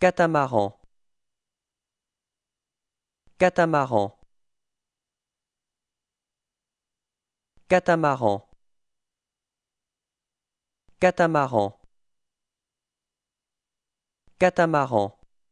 catamaran catamaran catamaran catamaran catamaran